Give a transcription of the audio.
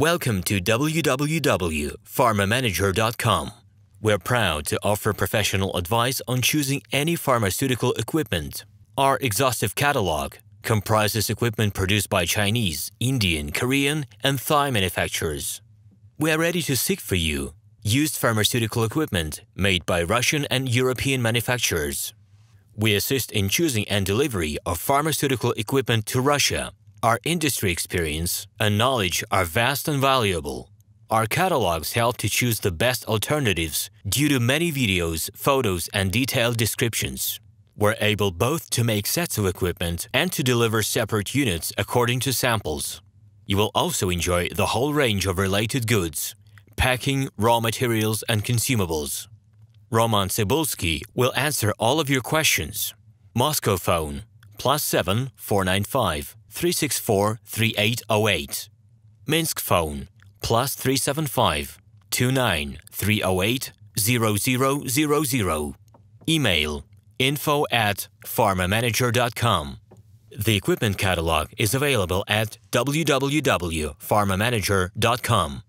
Welcome to www.pharmamanager.com. We're proud to offer professional advice on choosing any pharmaceutical equipment. Our exhaustive catalog comprises equipment produced by Chinese, Indian, Korean, and Thai manufacturers. We are ready to seek for you used pharmaceutical equipment made by Russian and European manufacturers. We assist in choosing and delivery of pharmaceutical equipment to Russia our industry experience and knowledge are vast and valuable. Our catalogs help to choose the best alternatives due to many videos, photos, and detailed descriptions. We're able both to make sets of equipment and to deliver separate units according to samples. You will also enjoy the whole range of related goods, packing, raw materials, and consumables. Roman Cebulski will answer all of your questions. Moscow Phone plus 7 495 364 3808. Minsk phone plus 375 29 308 0000. Email info at pharmamanager.com. The equipment catalog is available at www.pharmamanager.com.